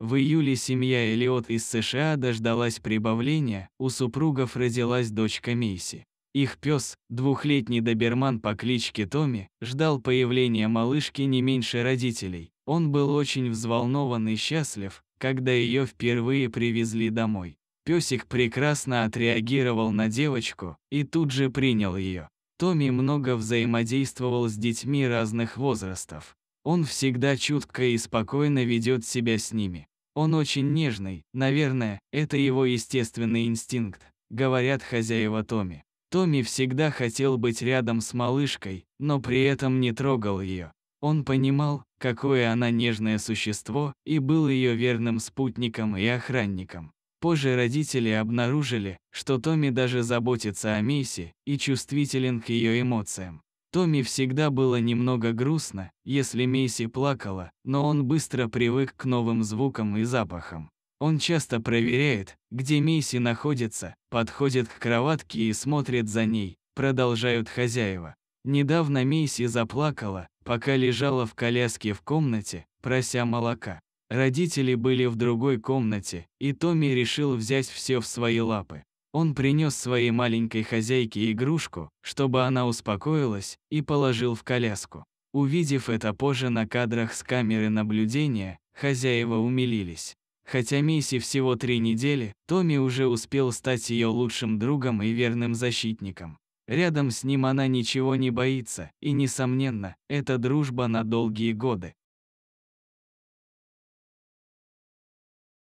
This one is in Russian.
В июле семья Элиот из США дождалась прибавления, у супругов родилась дочка Мейси. Их пес, двухлетний доберман по кличке Томи, ждал появления малышки не меньше родителей. Он был очень взволнован и счастлив, когда ее впервые привезли домой. Песик прекрасно отреагировал на девочку и тут же принял ее. Томи много взаимодействовал с детьми разных возрастов. Он всегда чутко и спокойно ведет себя с ними. Он очень нежный, наверное, это его естественный инстинкт, говорят хозяева Томи. Томи всегда хотел быть рядом с малышкой, но при этом не трогал ее. Он понимал, какое она нежное существо, и был ее верным спутником и охранником. Позже родители обнаружили, что Томи даже заботится о Мейси и чувствителен к ее эмоциям. Томми всегда было немного грустно, если Мейси плакала, но он быстро привык к новым звукам и запахам. Он часто проверяет, где Мейси находится, подходит к кроватке и смотрит за ней, продолжают хозяева. Недавно Мейси заплакала, пока лежала в коляске в комнате, прося молока. Родители были в другой комнате, и Томми решил взять все в свои лапы. Он принес своей маленькой хозяйке игрушку, чтобы она успокоилась, и положил в коляску. Увидев это позже на кадрах с камеры наблюдения, хозяева умилились. Хотя Мисси всего три недели, Томми уже успел стать ее лучшим другом и верным защитником. Рядом с ним она ничего не боится, и, несомненно, это дружба на долгие годы.